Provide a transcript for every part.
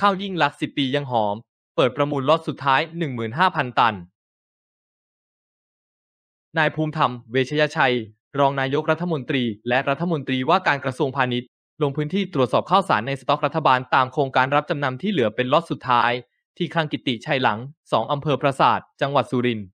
ข้าวยิ่งลักษ์สิบปียังหอม เปิดประมูลล็อตสุดท้าย 15,000 ตัน นายภูมิธรรม เวชยชัย รองนายกรัฐมนตรี และรัฐมนตรีว่าการกระทรวงพาณิชย์ ลงพื้นที่ตรวจสอบข้าวสารในสต็อกรัฐบาลตามโครงการรับจำนำที่เหลือเป็นล็อตสุดท้าย ที่คลังกิติชัยหลังสองอำเภอปราสาทจังหวัดสุรินทร์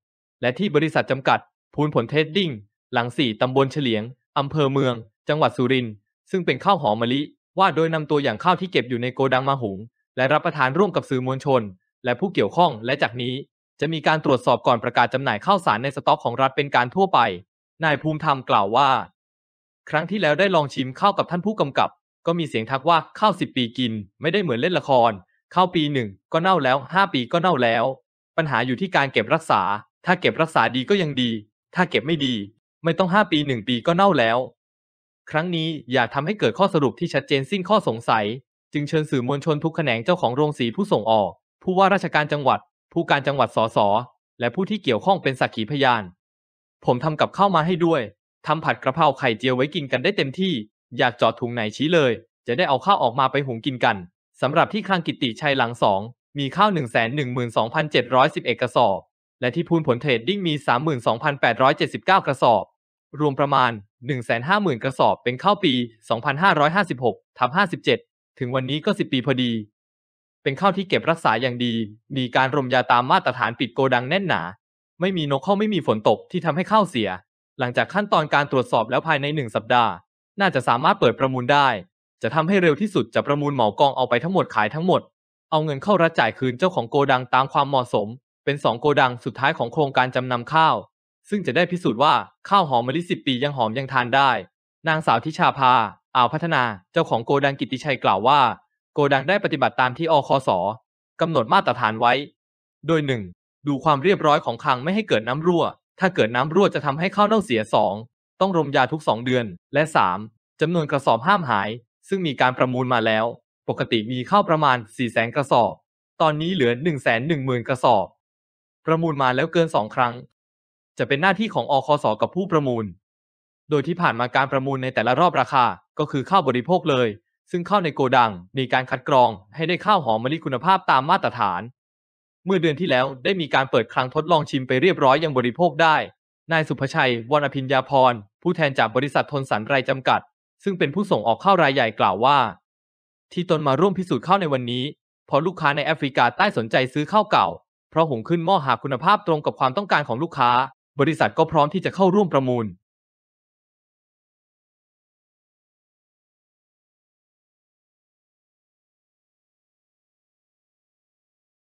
และที่บริษัทจำกัดพูนผลเทสดิ้ง หลังสี่ตำบลเฉลียงอำเภอเมือง จังหวัดสุรินทร์ซึ่งเป็นข้าวหอมมะลิว่าโดยนำตัวอย่างข้าวที่เก็บอยู่ในโกดังมาหุงและรับประทานร่วมกับสื่อมวลชน และผู้เกี่ยวข้องและจากนี้จะมีการตรวจสอบก่อนประกาศจำหน่ายข้าวสารในสต็อกของรัฐเป็นการทั่วไป นายภูมิธรรมกล่าวว่า ครั้งที่แล้วได้ลองชิมข้าวกับท่านผู้กำกับ ก็มีเสียงทักว่าข้าวสิบปีกินไม่ได้เหมือนเล่นละครข้าวปีหนึ่งก็เน่าแล้วห้าปีก็เน่าแล้ว ปัญหาอยู่ที่การเก็บรักษา ถ้าเก็บรักษาดีก็ยังดี ถ้าเก็บไม่ดี ไม่ต้องห้าปีหนึ่งปีก็เน่าแล้ว ครั้งนี้อยากทำให้เกิดข้อสรุปที่ชัดเจนสิ้นข้อสงสัยจึงเชิญสื่อมวลชนทุกแขนงเจ้าของโรงสีผู้ส่งออก ผู้ว่าราชการจังหวัด ผู้การจังหวัดสสและผู้ที่เกี่ยวข้องเป็นสักขีพยาน ผมทำกับข้าวมาให้ด้วยทำผัดกระเพราไข่เจียวไว้กินกันได้เต็มที่ อยากจอดถุงไหนชี้เลย จะได้เอาข้าวออกมาไปหุงกินกันสำหรับที่คลังกิติชัยหลังสอง มีข้าว112,711กระสอบ และที่พูนผลเทรดดิ้งมี 32,879 กระสอบรวมประมาณ 150,000กระสอบ เป็นข้าวปี2556ทับ57ถึงวันนี้ก็สิบปีพอดี เป็นข้าวที่เก็บรักษาอย่างดี มีการรมยาตามมาตรฐานปิดโกดังแน่นหนา ไม่มีนกเข้าไม่มีฝนตกที่ทำให้ข้าวเสีย หลังจากขั้นตอนการตรวจสอบแล้วภายในหนึ่งสัปดาห์ น่าจะสามารถเปิดประมูลได้ จะทำให้เร็วที่สุดจะประมูลเหมากองเอาไปทั้งหมดขายทั้งหมด เอาเงินเข้ารัฐจ่ายคืนเจ้าของโกดังตามความเหมาะสม เป็นสองโกดังสุดท้ายของโครงการจำนำข้าว ซึ่งจะได้พิสูจน์ว่าข้าวหอมมะลิสิบปียังหอมยังทานได้ นางสาวทิชาภาอ่าวพัฒนา เจ้าของโกดังกิติชัยกล่าวว่า โกดังได้ปฏิบัติตามที่อคสกำหนดมาตรฐานไว้ โดย 1. ดูความเรียบร้อยของคลังไม่ให้เกิดน้ำรั่ว ถ้าเกิดน้ำรั่วจะทำให้ข้าวเน่าเสีย 2. ต้องรมยาทุก 2 เดือน และ 3. จำนวนกระสอบห้ามหาย ซึ่งมีการประมูลมาแล้ว ปกติมีข้าวประมาณ4 0 0สนกระสอบ ตอนนี้เหลือ1 1 0 0 0นกระสอบ ประมูลมาแล้วเกิน2ครั้ง จะเป็นหน้าที่ของอคสกับผู้ประมูลโดยที่ผ่านมาการประมูลในแต่ละรอบราคาก็คือข้าวบริโภคเลย ซึ่งข้าวในโกดัง มีการคัดกรอง ให้ได้ข้าวหอมมะลิคุณภาพตามมาตรฐาน เมื่อเดือนที่แล้วได้มีการเปิดคลังทดลองชิมไปเรียบร้อยยังบริโภคได้ นายสุภชัยวรพิญญาพรผู้แทนจากบริษัททนสันไรจำกัด ซึ่งเป็นผู้ส่งออกข้าวรายใหญ่กล่าวว่า ที่ตนมาร่วมพิสูจน์ข้าวในวันนี้เพราะลูกค้าในแอฟริกาใต้สนใจซื้อข้าวเก่า เพราะหุงขึ้นหม้อหาคุณภาพตรงกับความต้องการของลูกค้า บริษัทก็พร้อมที่จะเข้าร่วมประมูล